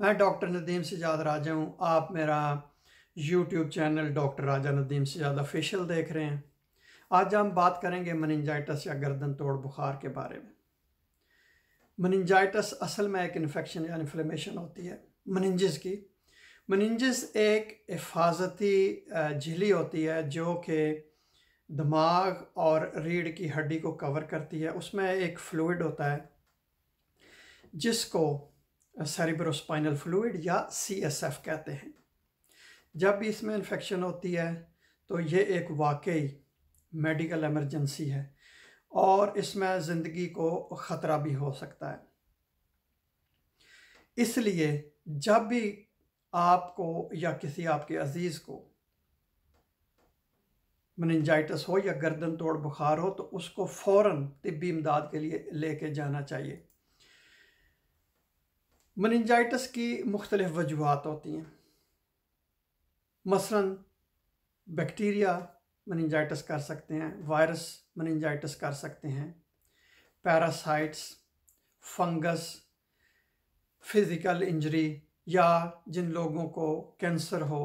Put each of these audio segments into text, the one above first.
मैं डॉक्टर नदीम सजाद राजा हूँ आप मेरा YouTube channel doctor Raja Nadeem Sajjad official देख रहे हैं आज हम बात करेंगे मनिंजाइटस या गर्दन तोड़ बुखार के बारे में मनिंजाइटस असल में एक इन्फेक्शन या इन्फ्लेमेशन होती है मनिंजस की मनिंजस एक हिफाजती झिली होती है जो कि दिमाग और रीढ़ की हड्डी को कवर करती है उसमें एक फ्लूड होता है जिसको सेरिब्रोस्पाइनल फ्लूड या सी कहते हैं जब भी इसमें इन्फेक्शन होती है तो ये एक वाकई मेडिकल एमरजेंसी है और इसमें ज़िंदगी को ख़तरा भी हो सकता है इसलिए जब भी आपको या किसी आपके अज़ीज़ को मनजाइटस हो या गर्दन तोड़ बुखार हो तो उसको फ़ौर तबी इमदाद के लिए लेके जाना चाहिए मनजाइटस की मुख्तलिफ़ वजूहत होती हैं मसला बैक्टीरिया मनजाइटस कर सकते हैं वायरस मनजाइटस कर सकते हैं पैरासाइट्स फंगस फिज़िकल इंजरी या जिन लोगों को कैंसर हो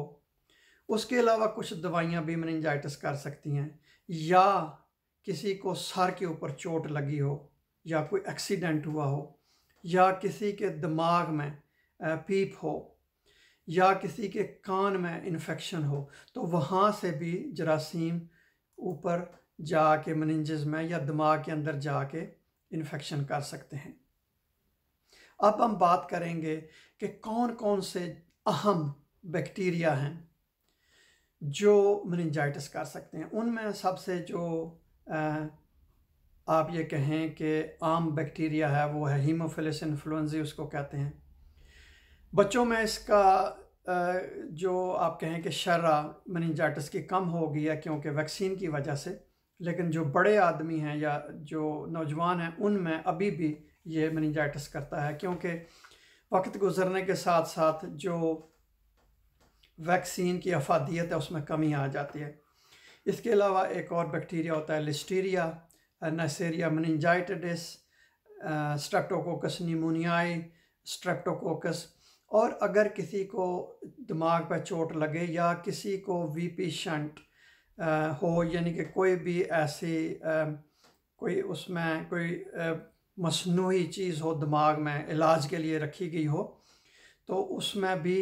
उसके अलावा कुछ दवाइयाँ भी मनजाइटस कर सकती हैं या किसी को सर के ऊपर चोट लगी हो या कोई एक्सीडेंट हुआ हो या किसी के दिमाग में पीप हो या किसी के कान में इन्फेक्शन हो तो वहाँ से भी जरासीम ऊपर जा के मनंजस में या दिमाग के अंदर जा के इन्फेक्शन कर सकते हैं अब हम बात करेंगे कि कौन कौन से अहम बैक्टीरिया हैं जो मनंजाइटिस कर सकते हैं उनमें सबसे जो आप ये कहें कि आम बैक्टीरिया है वो है हीमोफिलस इन्फ्लुएंजी उसको कहते हैं बच्चों में इसका जो आप कहें कि शर्रा मनीजाइटिस की कम हो गई है क्योंकि वैक्सीन की वजह से लेकिन जो बड़े आदमी हैं या जो नौजवान हैं उनमें अभी भी ये मनिजाइटिस करता है क्योंकि वक्त गुजरने के साथ साथ जो वैक्सीन की अफादियत है उसमें कमी आ जाती है इसके अलावा एक और बैक्टीरिया होता है listeria Neisseria meningitis, streptococcus pneumoniae streptococcus और अगर किसी को दिमाग पर चोट लगे या किसी को वीपी शंट हो यानी कि कोई भी ऐसी कोई उसमें कोई मसनू चीज़ हो दिमाग में इलाज के लिए रखी गई हो तो उसमें भी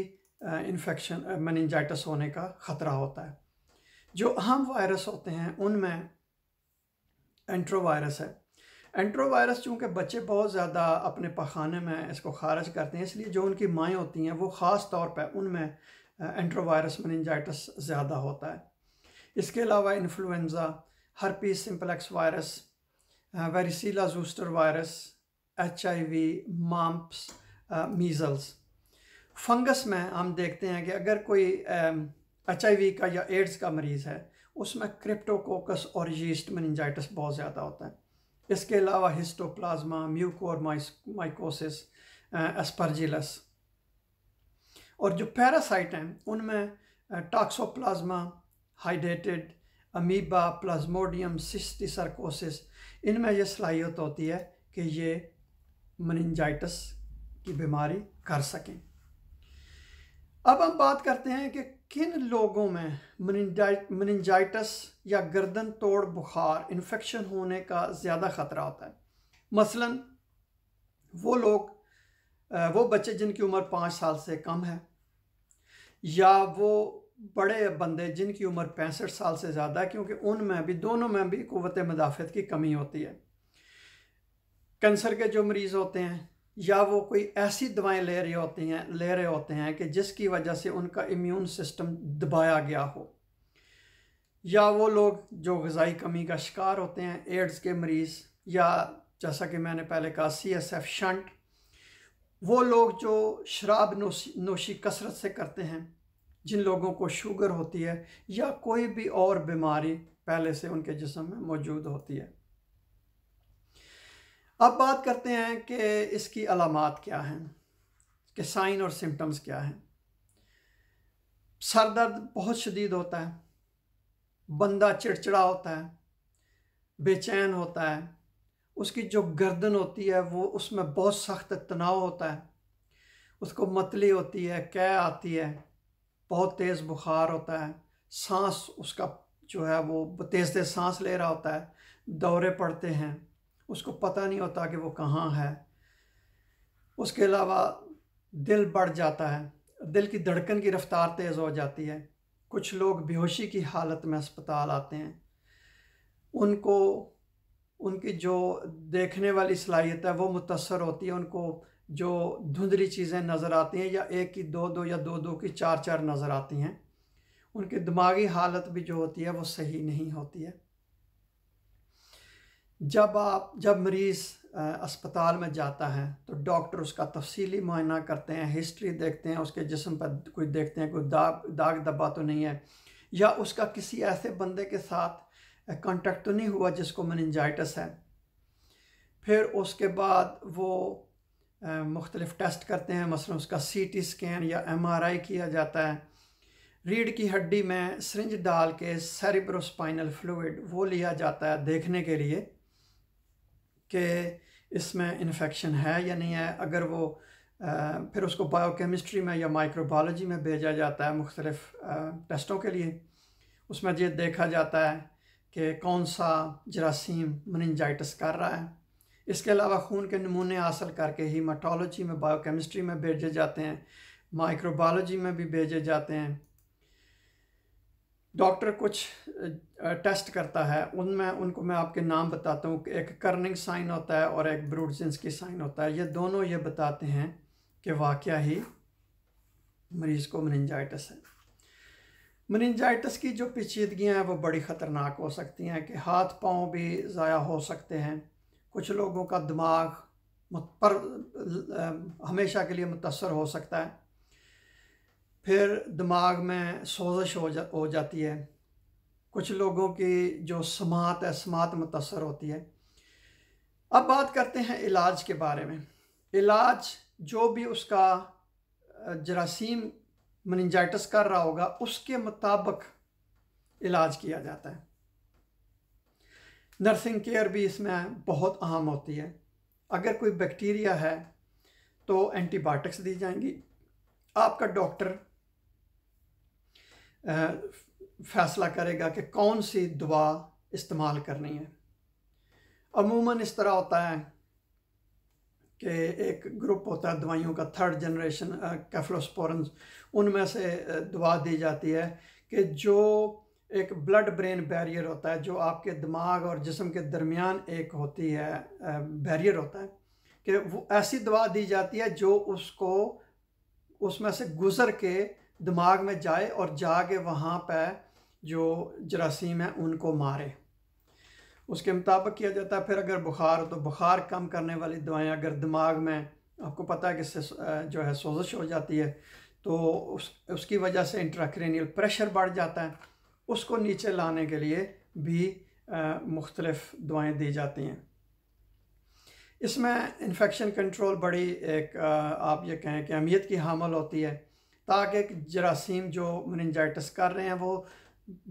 इन्फेक्शन मनजाइटस होने का ख़तरा होता है जो अहम वायरस होते हैं उनमें एंट्रोवायरस है एंट्रोवायरस चूँकि बच्चे बहुत ज़्यादा अपने पखाने में इसको खारिज करते हैं इसलिए जो उनकी माएँ होती हैं वो ख़ास तौर पर उनमें एंट्रोवायरस मनजाइटस ज़्यादा होता है इसके अलावा influenza herpes simplex virus varicella zoster virus H I V mumps measles fungus में हम देखते हैं कि अगर कोई एच आई वी का या एड्स का मरीज़ है उसमें क्रिप्टोकोकस और यीस्ट मेनिंजाइटिस बहुत ज़्यादा होता है इसके अलावा हिस्टोप्लाज्मा म्यूकोर माइकोसिस एस्परजिलस और जो पैरासाइट हैं उनमें toxoplasma hydrated amoeba plasmodium cysticercosis इनमें यह सलाहियत होती है कि ये मनजाइटस की बीमारी कर सकें अब हम बात करते हैं कि किन लोगों में मनजाइटस या गर्दन तोड़ बुखार इन्फेक्शन होने का ज़्यादा ख़तरा होता है मसलन वो लोग वो बच्चे जिनकी उम्र पाँच साल से कम है या वो बड़े बंदे जिनकी उम्र पैंसठ साल से ज़्यादा है क्योंकि उनमें भी दोनों में भी क़वत मदाफ़त की कमी होती है कैंसर के जो मरीज़ होते हैं या वो कोई ऐसी दवाएं ले रहे होते हैं ले रहे होते हैं कि जिसकी वजह से उनका इम्यून सिस्टम दबाया गया हो या वो लोग जो गज़ाई कमी का शिकार होते हैं एड्स के मरीज़ या जैसा कि मैंने पहले कहा सी एस एफ शंट वो लोग जो शराब नोशी नोशी कसरत से करते हैं जिन लोगों को शुगर होती है या कोई भी और बीमारी पहले से उनके जिसम में मौजूद होती है अब बात करते हैं कि इसकी अलामत क्या हैं कि साइन और सिम्टम्स क्या हैं सर दर्द बहुत शदीद होता है बंदा चिड़चिड़ा होता है बेचैन होता है उसकी जो गर्दन होती है वो उसमें बहुत सख्त तनाव होता है उसको मतली होती है कै आती है बहुत तेज़ बुखार होता है सांस उसका जो है वो तेज़ तेज़ सांस ले रहा होता है दौरे पड़ते हैं उसको पता नहीं होता कि वो कहाँ है उसके अलावा दिल बढ़ जाता है दिल की धड़कन की रफ़्तार तेज़ हो जाती है कुछ लोग बेहोशी की हालत में अस्पताल आते हैं उनको उनकी जो देखने वाली सलाहियत है वो मुतसर होती है उनको जो धुंधली चीज़ें नज़र आती हैं या एक की दो दो या दो दो की चार चार नज़र आती हैं उनकी दिमागी हालत भी जो होती है वो सही नहीं होती है जब आप जब मरीज़ अस्पताल में जाता है तो डॉक्टर उसका तफसीली मुआयना करते हैं हिस्ट्री देखते हैं उसके जिसम पर कोई देखते हैं कोई दाग दाग दबा तो नहीं है या उसका किसी ऐसे बंदे के साथ कांटेक्ट तो नहीं हुआ जिसको मनजाइटस है फिर उसके बाद वो मुख्तलिफ़ टेस्ट करते हैं मसलन उसका सी टी स्कैन या एम आर आई किया जाता है रीढ़ की हड्डी में सरिंज डाल के सेरिब्रोस्पाइनल फ्लूड वो लिया जाता है देखने के लिए कि इसमें इन्फेक्शन है या नहीं है अगर वो आ, फिर उसको बायोकेमिस्ट्री में या माइक्रोबायोलॉजी में भेजा जाता है मुख्तलिफ टेस्टों के लिए उसमें ये देखा जाता है कि कौन सा जरासीम मनजाइटस कर रहा है इसके अलावा खून के नमूने हासिल करके हीमाटोलॉजी में बायोकेमिस्ट्री में भेजे जाते हैं माइक्रोबायोलॉजी में भी भेजे जाते हैं डॉक्टर कुछ टेस्ट करता है उनमें उनको मैं आपके नाम बताता हूँ एक कर्निंग साइन होता है और एक ब्रूडजेंस की साइन होता है ये दोनों ये बताते हैं कि वाक्य ही मरीज़ को मनिंजाइटस है मनिंजाइटस की जो पेचीदगियाँ हैं वो बड़ी ख़तरनाक हो सकती हैं कि हाथ पाँव भी ज़ाया हो सकते हैं कुछ लोगों का दिमाग पर हमेशा के लिए मुतासर हो सकता है फिर दिमाग में सोजिश हो जा हो जाती है कुछ लोगों की जो समात है समात मुतासर होती है अब बात करते हैं इलाज के बारे में इलाज जो भी उसका जरासीम मनिंजाइटस कर रहा होगा उसके मुताबिक इलाज किया जाता है नर्सिंग केयर भी इसमें बहुत अहम होती है अगर कोई बैक्टीरिया है तो एंटीबायोटिक्स दी जाएंगी आपका डॉक्टर फैसला करेगा कि कौन सी दवा इस्तेमाल करनी है अमूमन इस तरह होता है कि एक ग्रुप होता है दवाइयों का थर्ड जनरेशन कैफलोसपोर उनमें से दवा दी जाती है कि जो एक ब्लड ब्रेन बैरियर होता है जो आपके दिमाग और जिसम के दरमियान एक होती है बैरियर होता है कि वो ऐसी दवा दी जाती है जो उसको उसमें से गुज़र के दिमाग में जाए और जाके वहाँ पर जो जरासीम है उनको मारे उसके मुताबिक किया जाता है फिर अगर बुखार हो तो बुखार कम करने वाली दवाएँ अगर दिमाग में आपको पता है कि इससे जो है सोजिश हो जाती है तो उस उसकी वजह से इंट्राक्रेनियल प्रेशर बढ़ जाता है उसको नीचे लाने के लिए भी मुख्तलफ़ दवाएँ दी जाती हैं इसमें इन्फेक्शन कंट्रोल बड़ी एक आप ये कहें कि अहमियत की हामल होती है ताकि जरासीम जो मनजाइटस कर रहे हैं वो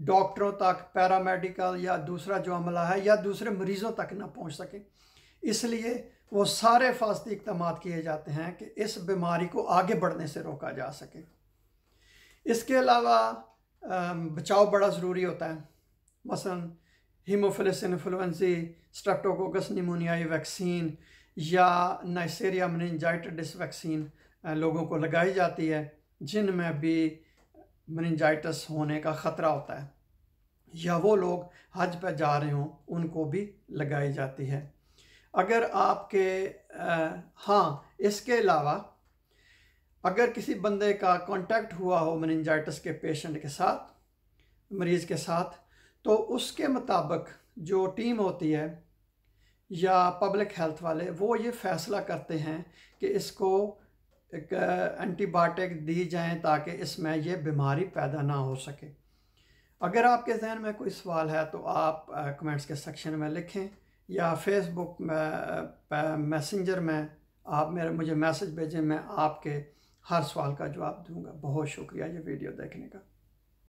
डॉक्टरों तक पैरामेडिकल या दूसरा जो अमला है या दूसरे मरीज़ों तक ना पहुंच सके इसलिए वो सारे फास्ती इकदाम किए जाते हैं कि इस बीमारी को आगे बढ़ने से रोका जा सके इसके अलावा बचाव बड़ा ज़रूरी होता है मसलन haemophilus influenzae streptococcus pneumoniae vaccine या नाइसेरिया मनजाइटिस वैक्सीन लोगों को लगाई जाती है जिनमें भी मनजाइटस होने का ख़तरा होता है या वो लोग हज पर जा रहे हों उनको भी लगाई जाती है अगर आपके आ, हाँ इसके अलावा अगर किसी बंदे का कांटेक्ट हुआ हो मनजाइटस के पेशेंट के साथ मरीज़ के साथ तो उसके मुताबिक जो टीम होती है या पब्लिक हेल्थ वाले वो ये फ़ैसला करते हैं कि इसको एंटीबायोटिक दी जाएँ ताकि इसमें यह बीमारी पैदा ना हो सके अगर आपके जहन में कोई सवाल है तो आप कमेंट्स के सेक्शन में लिखें या फेसबुक में मैसेंजर में आप मेरे मुझे मैसेज भेजें मैं आपके हर सवाल का जवाब दूंगा बहुत शुक्रिया ये वीडियो देखने का